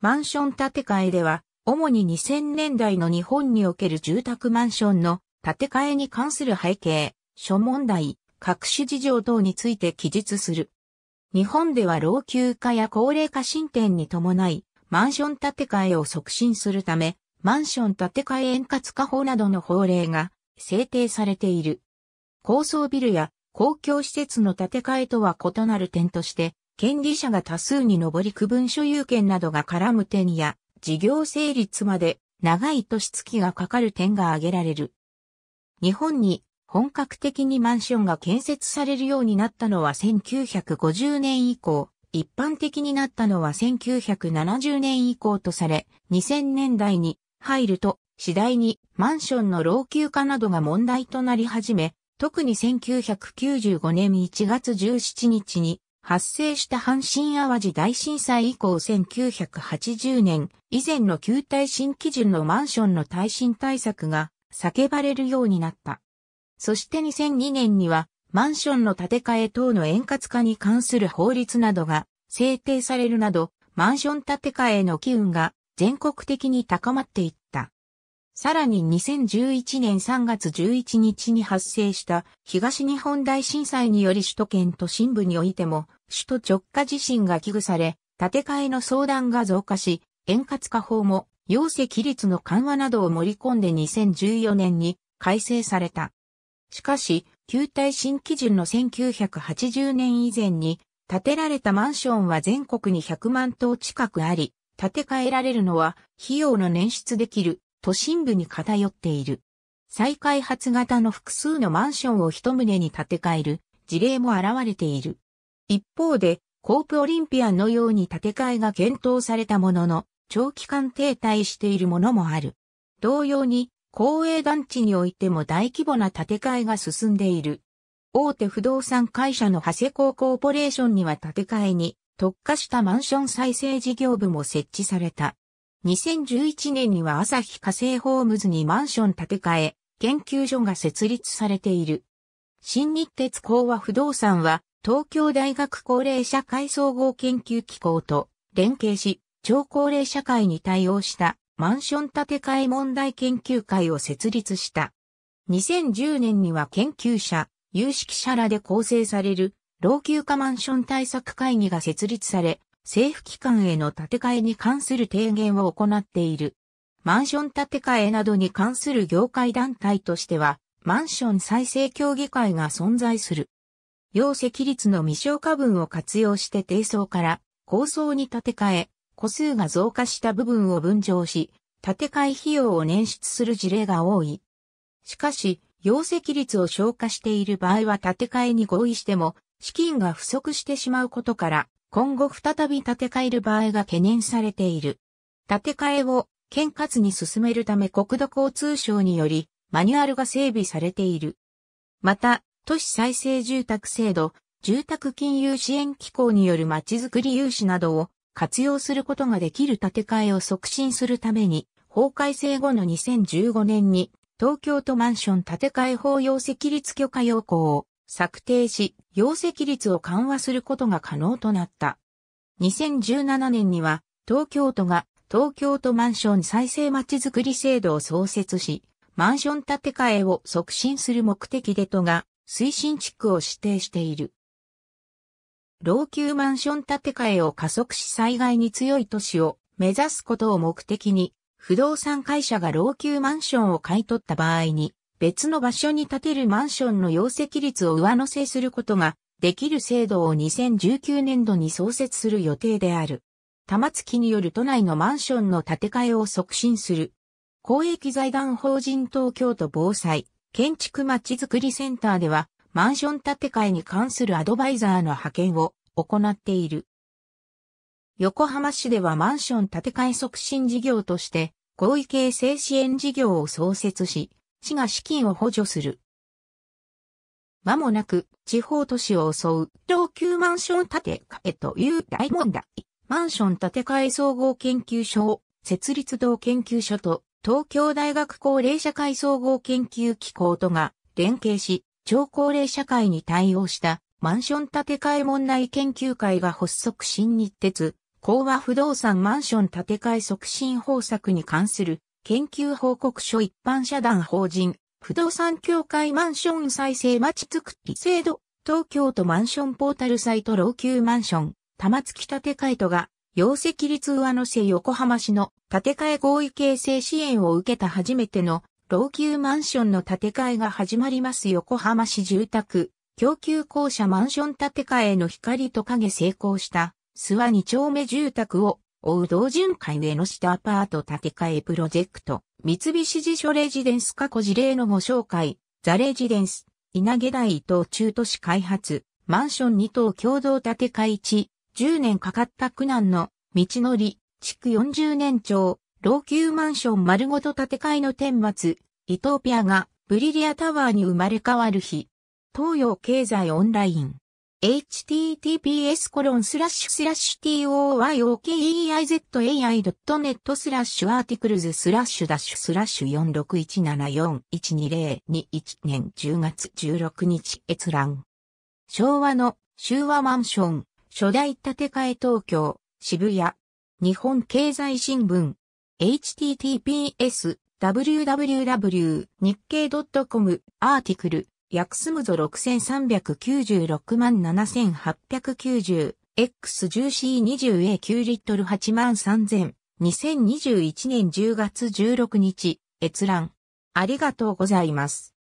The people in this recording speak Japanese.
マンション建て替えでは、主に2000年代の日本における住宅マンションの建て替えに関する背景、諸問題、各種事情等について記述する。日本では老朽化や高齢化進展に伴い、マンション建て替えを促進するため、マンション建て替え円滑化法などの法令が制定されている。高層ビルや公共施設の建て替えとは異なる点として、権利者が多数に上り区分所有権などが絡む点や、事業成立まで長い年月がかかる点が挙げられる。日本に本格的にマンションが建設されるようになったのは1950年以降、一般的になったのは1970年以降とされ、2000年代に入ると次第にマンションの老朽化などが問題となり始め、特に1995年1月17日に発生した阪神淡路大震災以降1980年以前の旧耐震基準のマンションの耐震対策が叫ばれるようになった。そして2002年にはマンションの建て替え等の円滑化に関する法律などが制定されるなど、マンション建て替えの機運が全国的に高まっていった。さらに2011年3月11日に発生した東日本大震災により首都圏都心部においても首都直下地震が危惧され、建て替えの相談が増加し、円滑化法も、請規律の緩和などを盛り込んで2014年に改正された。しかし、旧耐震基準の1980年以前に、建てられたマンションは全国に100万棟近くあり、建て替えられるのは費用の捻出できる都心部に偏っている。再開発型の複数のマンションを一棟に建て替える事例も現れている。一方で、コープオリンピアンのように建て替えが検討されたものの、長期間停滞しているものもある。同様に、公営団地においても大規模な建て替えが進んでいる。大手不動産会社の長谷港コーポレーションには建て替えに特化したマンション再生事業部も設置された。2011年には朝日火星ホームズにマンション建て替え研究所が設立されている。新日鉄工和不動産は東京大学高齢社会総合研究機構と連携し、超高齢社会に対応したマンション建て替え問題研究会を設立した。2010年には研究者、有識者らで構成される老朽化マンション対策会議が設立され、政府機関への建て替えに関する提言を行っている。マンション建て替えなどに関する業界団体としては、マンション再生協議会が存在する。容積率の未消化分を活用して低層から高層に建て替え、個数が増加した部分を分譲し、建て替え費用を捻出する事例が多い。しかし、容積率を消化している場合は建て替えに合意しても、資金が不足してしまうことから、今後再び建て替える場合が懸念されている。建て替えを県滑に進めるため国土交通省により、マニュアルが整備されている。また、都市再生住宅制度、住宅金融支援機構によるまちづくり融資などを活用することができる建て替えを促進するために、法改正後の2015年に東京都マンション建て替え法要積率許可要項を策定し、要積率を緩和することが可能となった。2017年には東京都が東京都マンション再生まちづくり制度を創設し、マンション建て替えを促進する目的で都が推進地区を指定している。老朽マンション建て替えを加速し災害に強い都市を目指すことを目的に、不動産会社が老朽マンションを買い取った場合に、別の場所に建てるマンションの容積率を上乗せすることができる制度を2019年度に創設する予定である。玉月による都内のマンションの建て替えを促進する。公益財団法人東京都防災建築まちづくりセンターでは、マンション建て替えに関するアドバイザーの派遣を行っている。横浜市ではマンション建て替え促進事業として、合意形成支援事業を創設し、市が資金を補助する。間もなく、地方都市を襲う老朽マンション建て替えという大問題。マンション建て替え総合研究所を設立同研究所と東京大学高齢社会総合研究機構とが連携し、超高齢社会に対応したマンション建て替え問題研究会が発足新日鉄、講和不動産マンション建て替え促進方策に関する研究報告書一般社団法人、不動産協会マンション再生まちづくり制度、東京都マンションポータルサイト老朽マンション、玉月建て替えとが容積立上乗せ横浜市の建て替え合意形成支援を受けた初めての老朽マンションの建て替えが始まります横浜市住宅、供給校舎マンション建て替えの光と影成功した諏訪二丁目住宅を追う同巡回上の下アパート建て替えプロジェクト、三菱地所レジデンス過去事例のご紹介、ザレジデンス、稲毛台伊東中都市開発、マンション2棟共同建て替え1 10年かかった苦難の道のり、築40年長、老朽マンション丸ごと建て替えの天末、イトーピアがブリリアタワーに生まれ変わる日。東洋経済オンライン。https コロンスラッシュスラッシュ toyokeizai.net スラッシュアーティクルズスラッシュダッシュスラッシュ4 6 1 7 4 1 2 0 2 1年10月16日閲覧。昭和の昭和マンション。初代建て替え東京、渋谷。日本経済新聞。https www 日経 .com アーティクル。約すむぞ6396万 7890x14C20A9 リットル8万3000 2021年10月16日閲覧ありがとうございます。